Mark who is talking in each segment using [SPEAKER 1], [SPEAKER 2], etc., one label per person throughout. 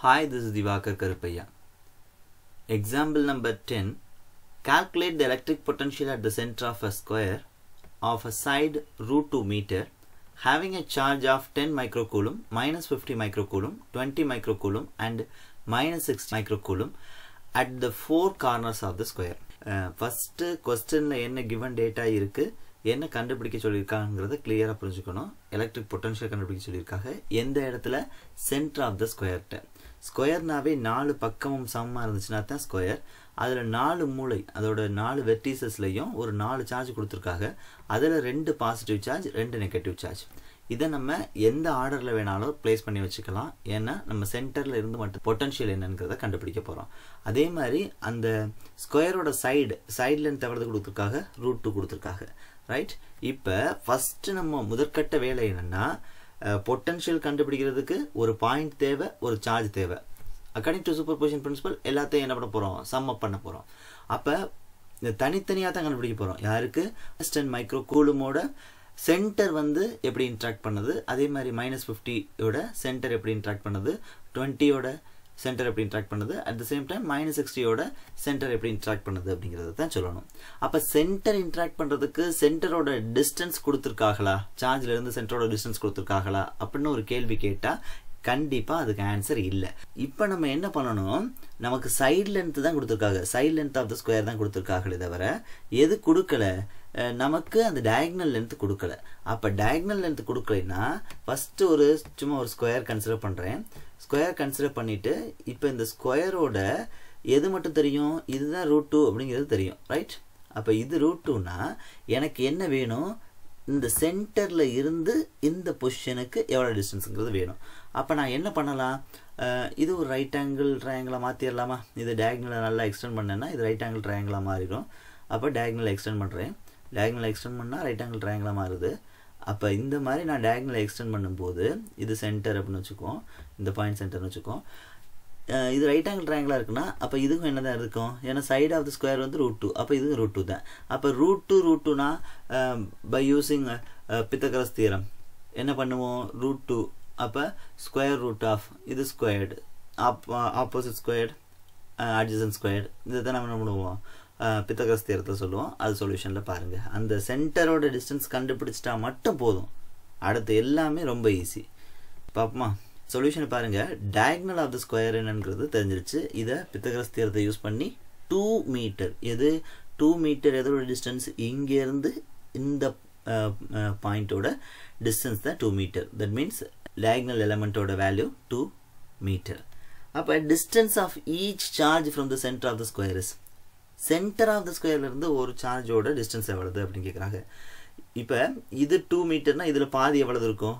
[SPEAKER 1] Hi, this is Divakar Karupaya. Example number 10. Calculate the electric potential at the center of a square of a side root 2 meter having a charge of 10 microcoulomb, minus 50 microcoulomb, 20 microcoulomb and minus 60 microcoulomb at the four corners of the square. Uh, first question என்ன given data இருக்கு என்ன கண்டுபிடிக்க சொல்லியிருக்காங்கிறத கிளியராக புரிஞ்சுக்கணும் electric potential கண்டுபிடிக்க சொல்லியிருக்காங்க எந்த இடத்துல சென்டர் ஆஃப் த ஸ்கொயர்கிட்ட ஸ்கொயர்னாவே நாலு பக்கமும் சமமாக இருந்துச்சுன்னா தான் ஸ்கொயர் அதில் நாலு மூளை அதோட நாலு வெர்டீசஸ்லையும் ஒரு நாலு சார்ஜ் கொடுத்துருக்காங்க அதில் ரெண்டு பாசிட்டிவ் சார்ஜ் ரெண்டு நெகட்டிவ் சார்ஜ் இதை நம்ம எந்த ஆர்டரில் வேணாலும் ப்ளேஸ் பண்ணி வச்சுக்கலாம் ஏன்னா நம்ம சென்டரில் இருந்து மட்டும் பொட்டன்ஷியல் என்னங்கிறத கண்டுபிடிக்க போகிறோம் அதே மாதிரி அந்த ஸ்கொயரோட சைடு சைட்லன்னு தவிர்த்து கொடுத்துருக்காங்க ரூட் டூ கொடுத்துருக்காங்க ரைட் இப்போ ஃபஸ்ட்டு நம்ம முதற்கட்ட வேலை என்னென்னா பொட்டன்ஷியல் கண்டுபிடிக்கிறதுக்கு ஒரு பாயிண்ட் தேவை ஒரு சார்ஜ் தேவை according to superposition principle எல்லாத்தையும் என்ன பண்ண போகிறோம் சம் அப் பண்ண போகிறோம் அப்போ இந்த தனித்தனியாக தான் கண்டுபிடிக்க போகிறோம் யாருக்கு ஃபஸ்ட் அண்ட் மைக்ரோ கூலுமோட சென்டர் வந்து எப்படி இன்ட்ராக்ட் பண்ணுது அதே மாதிரி மைனஸ் ஃபிஃப்டியோட சென்டர் எப்படி இன்ட்ராக்ட் பண்ணுது டுவெண்ட்டியோட சென்டர் எப்படி இன்ட்ராக்ட் பண்ணுது at the same time minus சிக்ஸ்டியோட சென்டர் எப்படி இன்ட்ராக்ட் பண்ணுது அப்படிங்கிறத தான் சொல்லணும் அப்போ சென்டர் இன்ட்ராக்ட் பண்ணுறதுக்கு சென்டரோட டிஸ்டன்ஸ் கொடுத்துருக்காங்களா சார்ஜ்லேருந்து சென்டரோட டிஸ்டன்ஸ் கொடுத்துருக்காங்களா அப்படின்னு ஒரு கேள்வி கேட்டால் கண்டிப்பாக அதுக்கு ஆன்சர் இல்லை இப்போ நம்ம என்ன பண்ணணும் நமக்கு சைட் லென்த் தான் கொடுத்துருக்காங்க side length of the square தான் கொடுத்துருக்காங்களே தவிர எது கொடுக்கல நமக்கு அந்த டயக்னல் லென்த் கொடுக்கல அப்போ டயக்னல் லென்த் கொடுக்கலைன்னா ஃபஸ்ட்டு ஒரு சும்மா ஒரு ஸ்கொயர் கன்சிடர் பண்ணுறேன் ஸ்கொயர் கன்சிடர் பண்ணிவிட்டு இப்போ இந்த ஸ்கொயரோட எது மட்டும் தெரியும் இதுதான் ரூட் டூ அப்படிங்கிறது தெரியும் ரைட் அப்போ இது ரூட் டூனா எனக்கு என்ன வேணும் இந்த சென்டரில் இருந்து இந்த பொசிஷனுக்கு எவ்வளோ டிஸ்டன்ஸுங்கிறது வேணும் அப்போ நான் என்ன பண்ணலாம் இது ஒரு ரைட் ஆங்கிள் ட்ரையாங்கிளாக மாற்றிடலாமா இது டயக்னலை நல்லா எக்ஸ்டெண்ட் பண்ணேன்னா இது ரைட் ஆங்கிள் ட்ரையாங்கிளாக மாறிடும் அப்போ டயக்னலை எக்ஸ்டெண்ட் பண்ணுறேன் டயக்னலை எக்ஸ்டெண்ட் பண்ணால் ரைட் ஆங்கிள் ட்ரையாங்கிளாக மாறுது அப்போ இந்த மாதிரி நான் டயக்னலை எக்ஸ்டெண்ட் பண்ணும்போது இது சென்டர் அப்படின்னு வச்சுக்கோம் இந்த பாயிண்ட் சென்டர்னு வச்சுக்கோம் இது ரைட் ஆங்கிள் ட்ரையாங்கிளாக இருக்குன்னா அப்போ இதுக்கும் என்ன தான் இருக்கும் ஏன்னா சைடு ஆஃப் த ஸ்கொயர் வந்து ரூட் டூ அப்போ இதுவும் ரூட் டூ தான் அப்போ ரூட் டூ ரூட் டூனா பை யூஸிங் பித்தகரஸ் தீரம் என்ன பண்ணுவோம் ரூட் டூ அப்போ ஸ்கொயர் ரூட் ஆஃப் இது squared of opposite squared adjacent squared இதை தான் நம்ம என்ன பண்ணுவோம் பித்தகரஸ் தேரத்தில் சொல்லுவோம் அது சொல்யூஷனில் பாருங்கள் அந்த சென்டரோட டிஸ்டன்ஸ் கண்டுபிடிச்சிட்டா மட்டும் போதும் அடுத்து எல்லாமே ரொம்ப ஈஸி பார்ப்போமா சொல்யூஷனை பாருங்கள் டயக்னல் ஆஃப் த ஸ்கொயர் என்னங்கிறது தெரிஞ்சிருச்சு இதை பித்தகரஸ் தேரத்தை யூஸ் பண்ணி டூ மீட்டர் எது டூ மீட்டர் எதோட டிஸ்டன்ஸ் இங்கேருந்து இந்த பாயிண்ட்டோட டிஸ்டன்ஸ் தான் two metre that means diagonal எலமெண்ட்டோட வேல்யூ டூ மீட்டர் அப்போ distance of each charge from the centre of the square is centre of the ஸ்கொயர்லேருந்து ஒரு சார்ஜோட டிஸ்டன்ஸ் எவ்வளவு அப்படின்னு கேட்குறாங்க இப்போ இது டூ மீட்டர்னால் இதில் பாதி எவ்வளவு இருக்கும்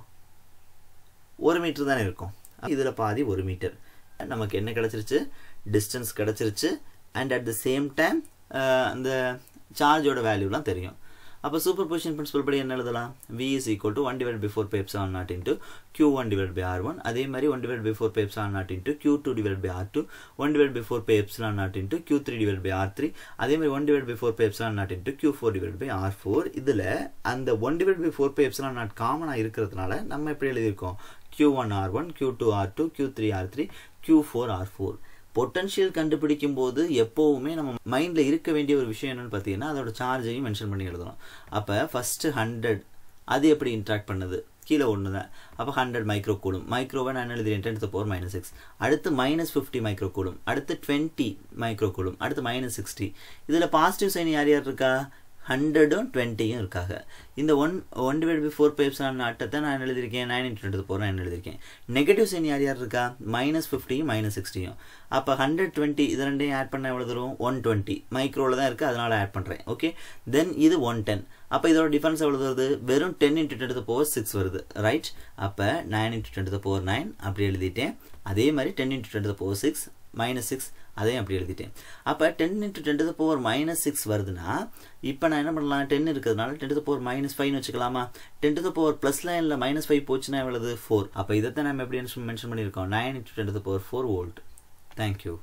[SPEAKER 1] ஒரு மீட்டர் தானே இருக்கும் இதில் பாதி ஒரு மீட்டர் நமக்கு என்ன கிடச்சிருச்சு டிஸ்டன்ஸ் கிடச்சிருச்சு and at the same time அந்த சார்ஜோட வேல்யூலாம் தெரியும் அப்போ சூப்பர் பொசிஷன் பிரின்சிபல் படி என்ன எழுதலாம் V is equal to one divide by four பேப்ஸ் ஆர் naught into Q one divide by R one அதே மாதிரி ஒன் டிவைட் பை ஃபோர் பேப்ஸ் ஆன் naught into Q two divide by R two one divide by four pi epsilon naught into Q three divide by R three அதே மாதிரி one divide by four pi epsilon naught into Q four divide by R four இதில் அந்த one divide by four pi epsilon naught காமனாக இருக்கிறதுனால நம்ம எப்படி எழுதியிருக்கோம் Q one R one Q two R two Q three R three Q four R four potential கண்டுபிடிக்கும் போது எப்போவுமே நம்ம மைண்டில் இருக்க வேண்டிய ஒரு விஷயம் என்னென்னு பார்த்தீங்கன்னா அதோட சார்ஜையும் மென்ஷன் பண்ணி எழுதணும் அப்போ ஃபஸ்ட்டு ஹண்ட்ரட் அது எப்படி இன்ட்ராக்ட் பண்ணுது கீழே ஒன்று தான் அப்போ ஹண்ட்ரட் மைக்ரோ கூலும் மைக்ரோவை நான் எழுதுறேன் ten to power minus six அடுத்து மைனஸ் ஃபிஃப்டி மைக்ரோ கூலும் அடுத்து டுவெண்ட்டி மைக்ரோ கூலும் அடுத்து மைனஸ் சிக்ஸ்டி இதில் பாசிட்டிவ் சைன் யார் யார் இருக்கா ஹண்ட்ரடும் டுவெண்ட்டியும் இருக்காங்க இந்த one one divide by four pi epsilon நான் எழுதியிருக்கேன் நைன் இன்ட்டு ரெண்டு போகிறேன் நான் எழுதியிருக்கேன் நெகட்டிவ் சைன் யார் யார் இருக்கா மைனஸ் ஃபிஃப்டியும் மைனஸ் சிக்ஸ்டியும் அப்போ ஹண்ட்ரட் டுவெண்ட்டி இது ரெண்டையும் ஆட் பண்ண எவ்வளோ தரும் ஒன் டுவெண்ட்டி மைக்ரோவில் தான் இருக்குது அதனால் ஆட் பண்ணுறேன் ஓகே தென் இது ஒன் டென் அப்போ இதோட டிஃபரன்ஸ் எவ்வளோ வருது வெறும் ten into ten power six வருது ரைட் அப்போ nine into ten power nine அப்படி எழுதிட்டேன் அதே மாதிரி ten into ten power six minus six அதையும் அப்படி எழுதிட்டேன் அப்போ ten into ten to power minus six வருதுன்னா இப்போ நான் என்ன பண்ணலாம் டென் இருக்கிறதுனால டென் டு பவர் மைனஸ் ஃபைவ்னு வச்சுக்கலாமா டென் டு பவர் ப்ளஸ் லைனில் மைனஸ் ஃபைவ் போச்சுன்னா எவ்வளவு ஃபோர் அப்போ இதை தான் நம்ம எப்படி மென்ஷன் பண்ணியிருக்கோம் nine into ten to power four volt thank you